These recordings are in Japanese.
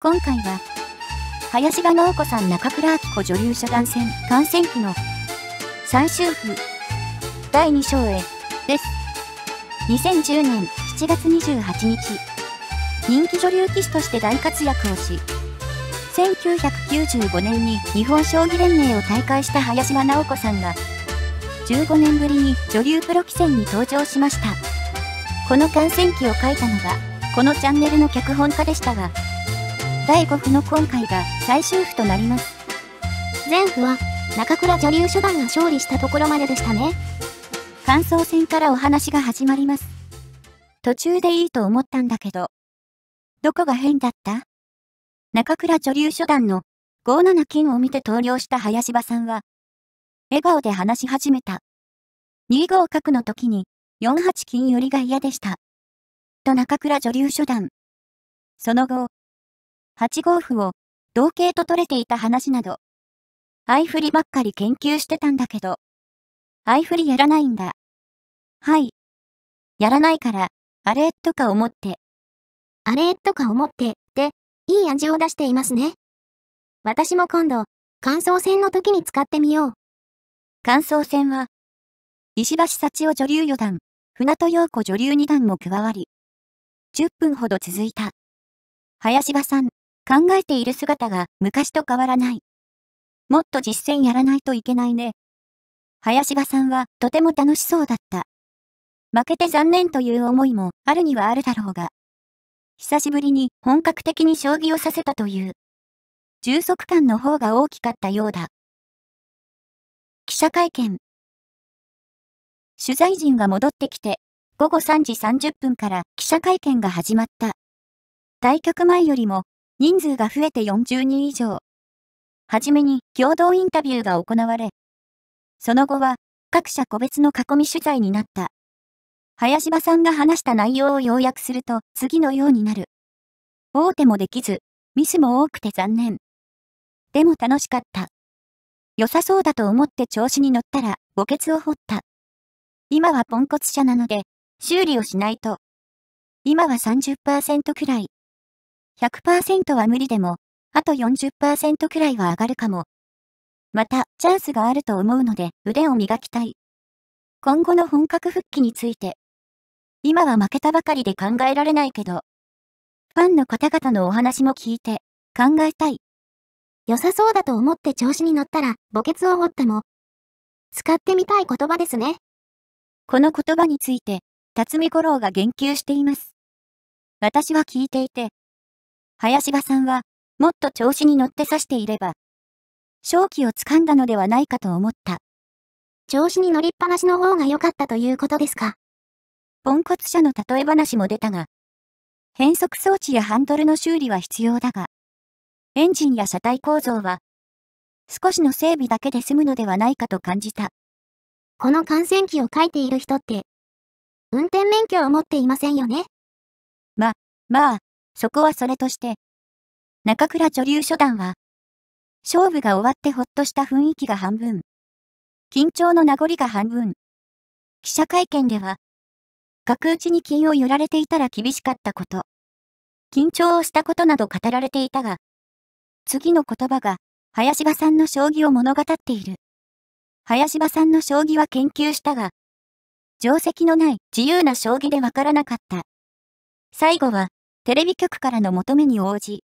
今回は、林田直子さん中倉明子女流初段戦観戦記の最終譜第2章へです。2010年7月28日、人気女流棋士として大活躍をし、1995年に日本将棋連盟を退会した林田直子さんが、15年ぶりに女流プロ棋戦に登場しました。この観戦記を書いたのが、このチャンネルの脚本家でしたが、第5府の今回が最終府となります。前府は中倉女流初段が勝利したところまででしたね。感想戦からお話が始まります。途中でいいと思ったんだけど。どこが変だった中倉女流初段の5七金を見て投了した林場さんは、笑顔で話し始めた。2五角の時に4八金寄りが嫌でした。と中倉女流初段。その後、8号歩を同型と取れていた話など、相振りばっかり研究してたんだけど、相振りやらないんだ。はい。やらないから、あれとか思って。あれとか思って、で、いい味を出していますね。私も今度、感想戦の時に使ってみよう。感想戦は、石橋幸夫女流四段、船戸陽子女流二段も加わり、10分ほど続いた。林場さん。考えている姿が昔と変わらない。もっと実践やらないといけないね。林場さんはとても楽しそうだった。負けて残念という思いもあるにはあるだろうが。久しぶりに本格的に将棋をさせたという。充足感の方が大きかったようだ。記者会見。取材陣が戻ってきて、午後3時30分から記者会見が始まった。対局前よりも人数が増えて40人以上。はじめに共同インタビューが行われ、その後は各社個別の囲み取材になった。林場さんが話した内容を要約すると次のようになる。大手もできず、ミスも多くて残念。でも楽しかった。良さそうだと思って調子に乗ったら、墓穴を掘った。今はポンコツ車なので、修理をしないと。今は30%くらい。100%は無理でも、あと40%くらいは上がるかも。また、チャンスがあると思うので、腕を磨きたい。今後の本格復帰について。今は負けたばかりで考えられないけど、ファンの方々のお話も聞いて、考えたい。良さそうだと思って調子に乗ったら、墓穴を掘っても、使ってみたい言葉ですね。この言葉について、辰巳五郎が言及しています。私は聞いていて、林場さんは、もっと調子に乗って指していれば、勝機をつかんだのではないかと思った。調子に乗りっぱなしの方が良かったということですか。ポンコツ車の例え話も出たが、変速装置やハンドルの修理は必要だが、エンジンや車体構造は、少しの整備だけで済むのではないかと感じた。この感染機を書いている人って、運転免許を持っていませんよね。ま、まあ、そこはそれとして。中倉女流初段は、勝負が終わってほっとした雰囲気が半分。緊張の名残が半分。記者会見では、額ちに金を寄られていたら厳しかったこと。緊張をしたことなど語られていたが、次の言葉が、林場さんの将棋を物語っている。林場さんの将棋は研究したが、定石のない自由な将棋でわからなかった。最後は、テレビ局からの求めに応じ、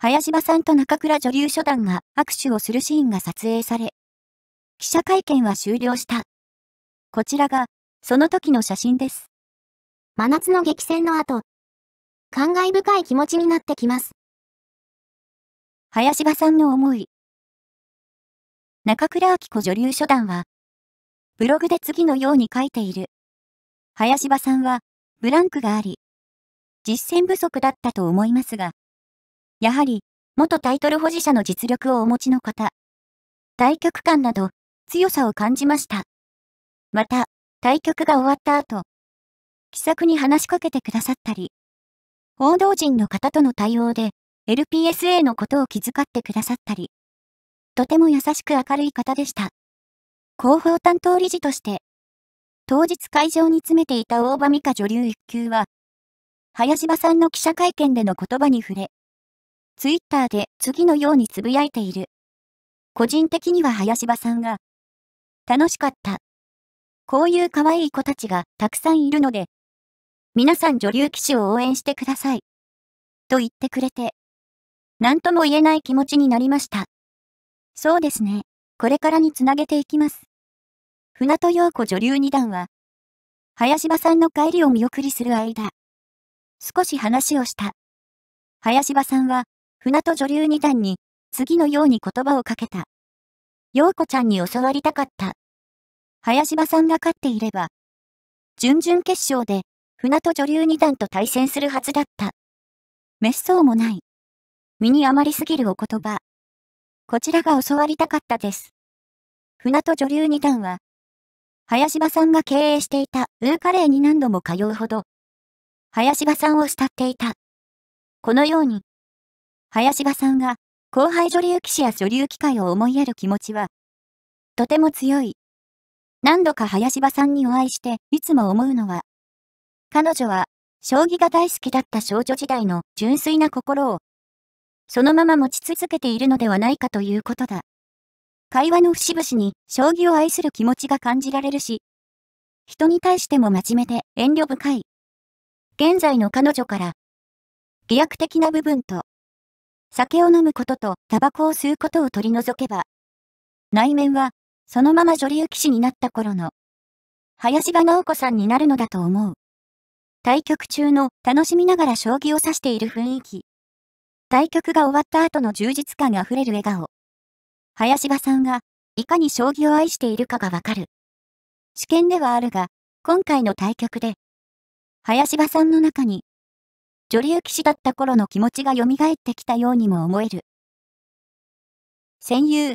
林場さんと中倉女流初段が握手をするシーンが撮影され、記者会見は終了した。こちらが、その時の写真です。真夏の激戦の後、感慨深い気持ちになってきます。林場さんの思い。中倉明子女流初段は、ブログで次のように書いている。林場さんは、ブランクがあり、実践不足だったと思いますが、やはり、元タイトル保持者の実力をお持ちの方、対局感など、強さを感じました。また、対局が終わった後、気さくに話しかけてくださったり、報道陣の方との対応で、LPSA のことを気遣ってくださったり、とても優しく明るい方でした。広報担当理事として、当日会場に詰めていた大場美香女流1級は、林葉さんの記者会見での言葉に触れ、ツイッターで次のようにつぶやいている。個人的には林葉さんが、楽しかった。こういう可愛い子たちがたくさんいるので、皆さん女流騎士を応援してください。と言ってくれて、何とも言えない気持ちになりました。そうですね。これからにつなげていきます。船戸陽子女流二段は、林場さんの帰りを見送りする間、少し話をした。林場さんは、船戸女流二段に、次のように言葉をかけた。陽子ちゃんに教わりたかった。林場さんが勝っていれば、準々決勝で、船戸女流二段と対戦するはずだった。滅相もない。身に余りすぎるお言葉。こちらが教わりたかったです。船戸女流二段は、林場さんが経営していたウーカレーに何度も通うほど、林場さんを慕っていた。このように、林場さんが後輩女流棋士や女流機会を思いやる気持ちは、とても強い。何度か林場さんにお会いして、いつも思うのは、彼女は、将棋が大好きだった少女時代の純粋な心を、そのまま持ち続けているのではないかということだ。会話の節々に将棋を愛する気持ちが感じられるし、人に対しても真面目で遠慮深い。現在の彼女から、飛躍的な部分と、酒を飲むこととタバコを吸うことを取り除けば、内面は、そのまま女流騎士になった頃の、林場直子さんになるのだと思う。対局中の楽しみながら将棋を指している雰囲気。対局が終わった後の充実感あふれる笑顔。林場さんが、いかに将棋を愛しているかがわかる。試験ではあるが、今回の対局で、林場さんの中に、女流騎士だった頃の気持ちが蘇ってきたようにも思える。戦友。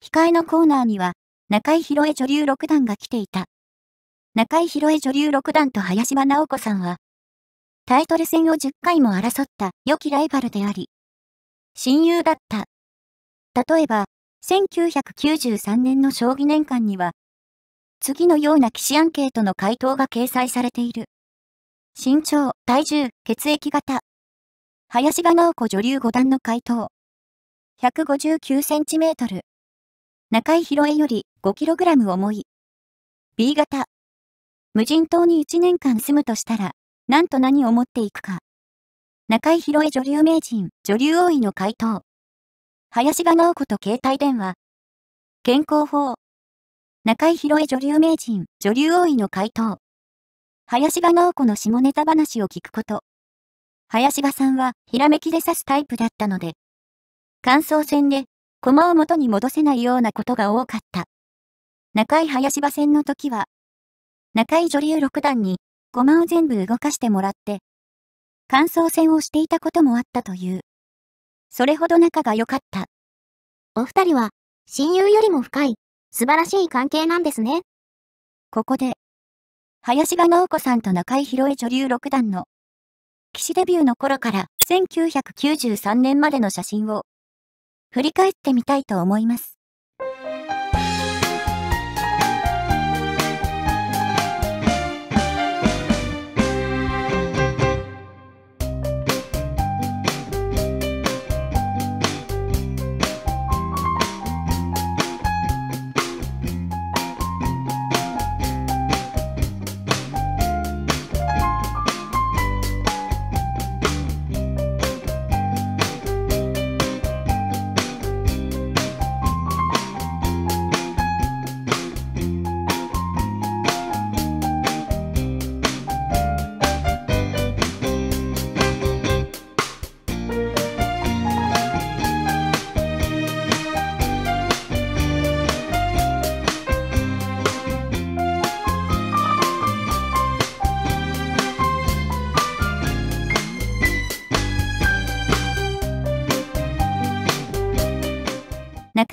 控えのコーナーには、中井広恵女流六段が来ていた。中井広恵女流六段と林場直子さんは、タイトル戦を10回も争った良きライバルであり、親友だった。例えば、1993年の将棋年間には、次のような騎士アンケートの回答が掲載されている。身長、体重、血液型。林が直子女流五段の回答。159センチメートル。中井広恵より5キログラム重い。B 型。無人島に1年間住むとしたら、なんと何を持っていくか。中井広恵女流名人、女流王位の回答。林が直子と携帯電話。健康法、中井博恵女流名人、女流王位の回答。林賀直子の下ネタ話を聞くこと。林賀さんは、ひらめきで刺すタイプだったので、感想戦で、駒を元に戻せないようなことが多かった。中井林場戦の時は、中井女流六段に、駒を全部動かしてもらって、感想戦をしていたこともあったという。それほど仲が良かった。お二人は、親友よりも深い素晴らしい関係なんですね。ここで、林賀直子さんと中井宏恵女流六段の、騎士デビューの頃から1993年までの写真を、振り返ってみたいと思います。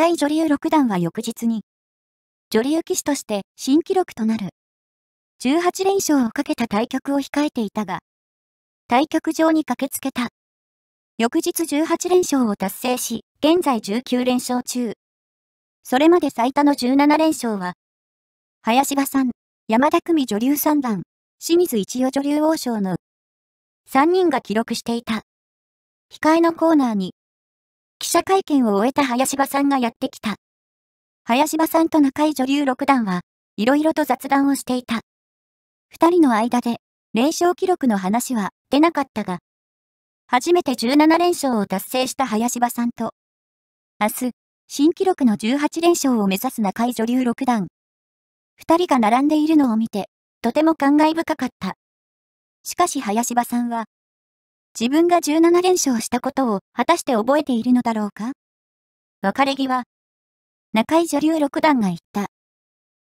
対女流六段は翌日に、女流棋士として新記録となる、18連勝をかけた対局を控えていたが、対局場に駆けつけた。翌日18連勝を達成し、現在19連勝中。それまで最多の17連勝は、林場さん、山田組女流三段、清水一代女流王将の3人が記録していた。控えのコーナーに記者会見を終えた林場さんがやってきた。林場さんと中井女流六段は、いろいろと雑談をしていた。二人の間で、連勝記録の話は出なかったが、初めて17連勝を達成した林場さんと、明日、新記録の18連勝を目指す中井女流六段。二人が並んでいるのを見て、とても感慨深かった。しかし林場さんは、自分が17連勝したことを果たして覚えているのだろうか別れ際、中井女流六段が言った。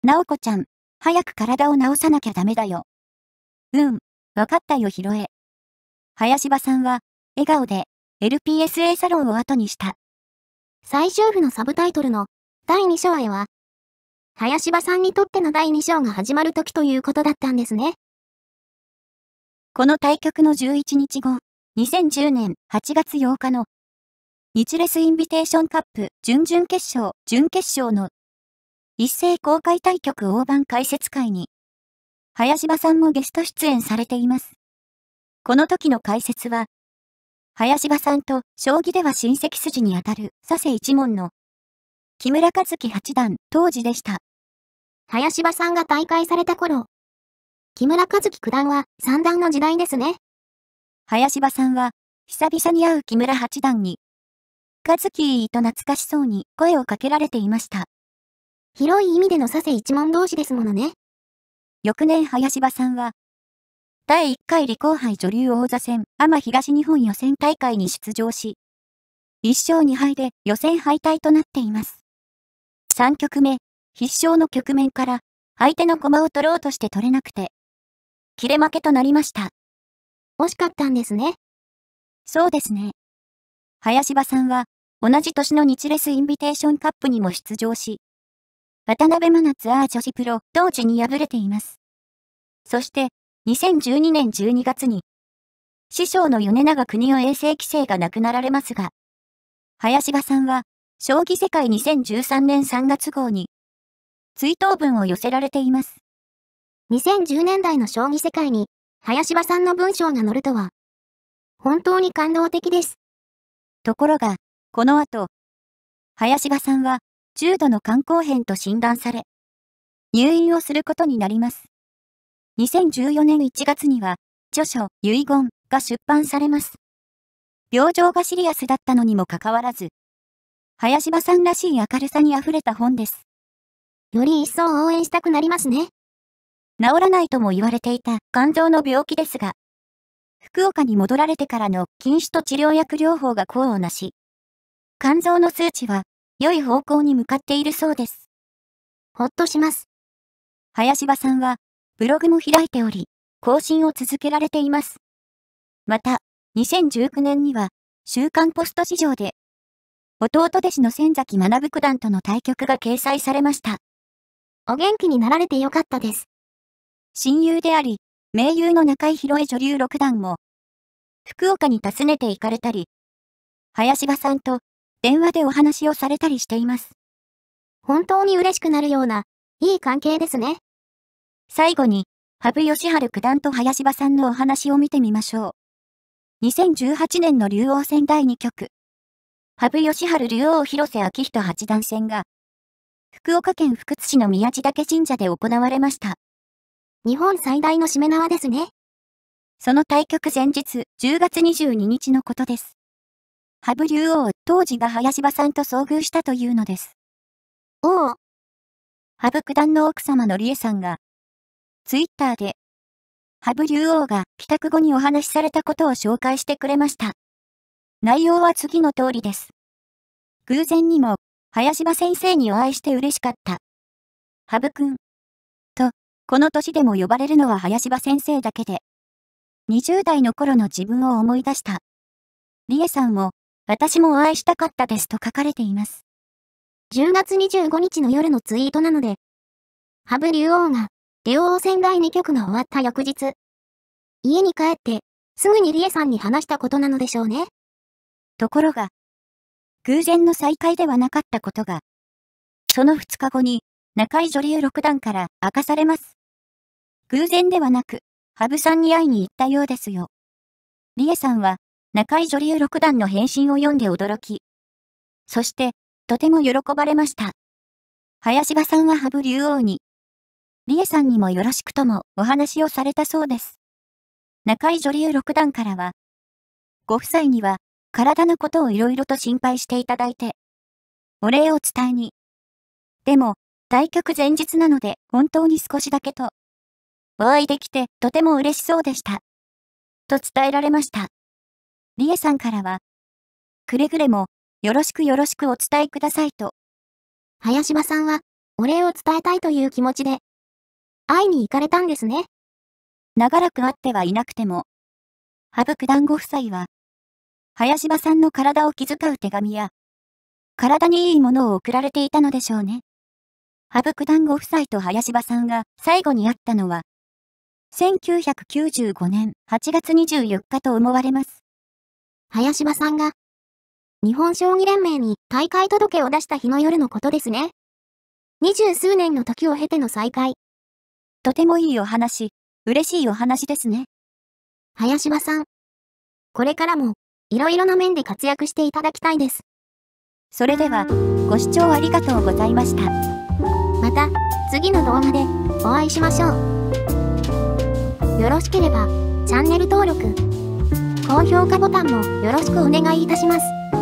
直子ちゃん、早く体を治さなきゃダメだよ。うん、わかったよ、拾え。林場さんは、笑顔で、LPSA サロンを後にした。最終部のサブタイトルの、第2章へは、林場さんにとっての第2章が始まる時ということだったんですね。この対局の11日後、2010年8月8日の日レスインビテーションカップ準々決勝、準決勝の一斉公開対局大盤解説会に林場さんもゲスト出演されています。この時の解説は林場さんと将棋では親戚筋にあたる佐世一門の木村和樹八段当時でした。林場さんが大会された頃、木村和樹九段は三段の時代ですね。林場さんは、久々に会う木村八段に、カズキーと懐かしそうに声をかけられていました。広い意味での佐世一門同士ですものね。翌年林場さんは、第1回李工杯女流王座戦天東日本予選大会に出場し、1勝2敗で予選敗退となっています。3局目、必勝の局面から、相手の駒を取ろうとして取れなくて、切れ負けとなりました。惜しかったんですね。そうですね。林場さんは、同じ年の日レスインビテーションカップにも出場し、渡辺真夏アー女子プロ同時に敗れています。そして、2012年12月に、師匠の米長国を衛生規制が亡くなられますが、林場さんは、将棋世界2013年3月号に、追悼文を寄せられています。2010年代の将棋世界に林場さんの文章が載るとは、本当に感動的です。ところが、この後、林場さんは、重度の肝硬変と診断され、入院をすることになります。2014年1月には、著書、遺言が出版されます。病状がシリアスだったのにもかかわらず、林場さんらしい明るさに溢れた本です。より一層応援したくなりますね。治らないとも言われていた肝臓の病気ですが、福岡に戻られてからの禁酒と治療薬療法が功をなし、肝臓の数値は良い方向に向かっているそうです。ほっとします。林場さんは、ブログも開いており、更新を続けられています。また、2019年には、週刊ポスト市場で、弟弟子の千崎学九段との対局が掲載されました。お元気になられてよかったです。親友であり、名優の中井宏恵女流六段も、福岡に訪ねて行かれたり、林場さんと電話でお話をされたりしています。本当に嬉しくなるような、いい関係ですね。最後に、羽生善治九段と林場さんのお話を見てみましょう。2018年の竜王戦第2局。羽生善治竜王広瀬昭人八段戦が、福岡県福津市の宮地岳神社で行われました。日本最大のしめ縄ですね。その対局前日、10月22日のことです。ハブ竜王、当時が林場さんと遭遇したというのです。おお。ハブ九段の奥様の理恵さんが、ツイッターで、ハブ竜王が帰宅後にお話しされたことを紹介してくれました。内容は次の通りです。偶然にも、林場先生にお会いして嬉しかった。ハブくん、この年でも呼ばれるのは林場先生だけで、20代の頃の自分を思い出した。リエさんも、私もお会いしたかったですと書かれています。10月25日の夜のツイートなので、羽生竜王が、竜王戦第2局が終わった翌日、家に帰って、すぐにリエさんに話したことなのでしょうね。ところが、偶然の再会ではなかったことが、その2日後に、中井女流六段から明かされます。偶然ではなく、羽生さんに会いに行ったようですよ。リエさんは、中井女流六段の返信を読んで驚き、そして、とても喜ばれました。林場さんは羽生竜王に、リエさんにもよろしくともお話をされたそうです。中井女流六段からは、ご夫妻には、体のことをいろいろと心配していただいて、お礼を伝えに。でも、対局前日なので本当に少しだけと、お会いできてとても嬉しそうでした。と伝えられました。リエさんからは、くれぐれもよろしくよろしくお伝えくださいと。林場さんはお礼を伝えたいという気持ちで、会いに行かれたんですね。長らく会ってはいなくても、羽生九段ご夫妻は、林場さんの体を気遣う手紙や、体にいいものを送られていたのでしょうね。羽生九段ご夫妻と林場さんが最後に会ったのは、1995年8月24日と思われます。林場さんが、日本将棋連盟に大会届を出した日の夜のことですね。二十数年の時を経ての再会。とてもいいお話、嬉しいお話ですね。林場さん。これからも、いろいろな面で活躍していただきたいです。それでは、ご視聴ありがとうございました。また、次の動画でお会いしましょう。よろしければ、チャンネル登録、高評価ボタンもよろしくお願いいたします。